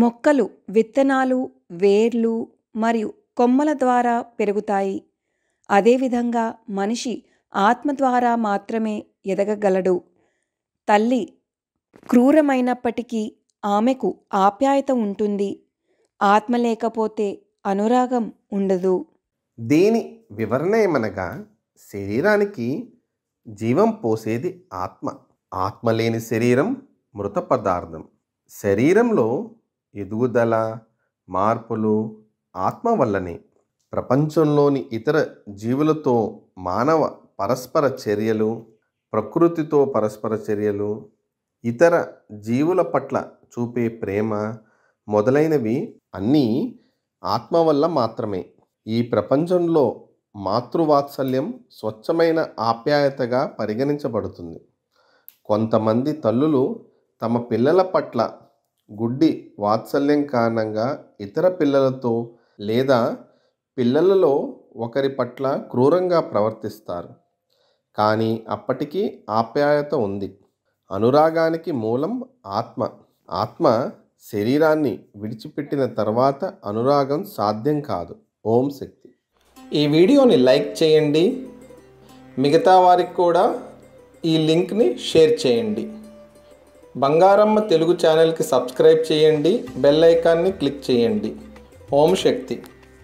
మొక్కలు విత్తనాలు వేర్లు మరియు కొమ్మల ద్వారా పెరుగుతాయి అదేవిధంగా మనిషి ఆత్మ ద్వారా మాత్రమే ఎదగగలడు తల్లి క్రూరమైనప్పటికీ ఆమెకు ఆప్యాయత ఉంటుంది ఆత్మ లేకపోతే అనురాగం ఉండదు దీని వివరణ ఏమనగా శరీరానికి జీవం పోసేది ఆత్మ ఆత్మ లేని శరీరం మృత పదార్థం శరీరంలో ఎదుగుదల మార్పులు ఆత్మ వల్లనే ప్రపంచంలోని ఇతర జీవులతో మానవ పరస్పర చర్యలు ప్రకృతితో పరస్పర చర్యలు ఇతర జీవుల పట్ల చూపే ప్రేమ మొదలైనవి అన్నీ ఆత్మ వల్ల మాత్రమే ఈ ప్రపంచంలో మాతృవాత్సల్యం స్వచ్ఛమైన ఆప్యాయతగా పరిగణించబడుతుంది కొంతమంది తల్లులు తమ పిల్లల పట్ల గుడ్డి వాత్సల్యం కారణంగా ఇతర పిల్లలతో లేదా పిల్లలలో ఒకరి పట్ల క్రూరంగా ప్రవర్తిస్తారు కానీ అప్పటికీ ఆప్యాయత ఉంది అనురాగానికి మూలం ఆత్మ ఆత్మ శరీరాన్ని విడిచిపెట్టిన తర్వాత అనురాగం సాధ్యం కాదు ఓం శక్తి ఈ వీడియోని లైక్ చేయండి మిగతా వారికి కూడా ఈ లింక్ని షేర్ చేయండి బంగారమ్మ తెలుగు ఛానల్కి సబ్స్క్రైబ్ చేయండి బెల్ ఐకాన్ని క్లిక్ చేయండి ఓం శక్తి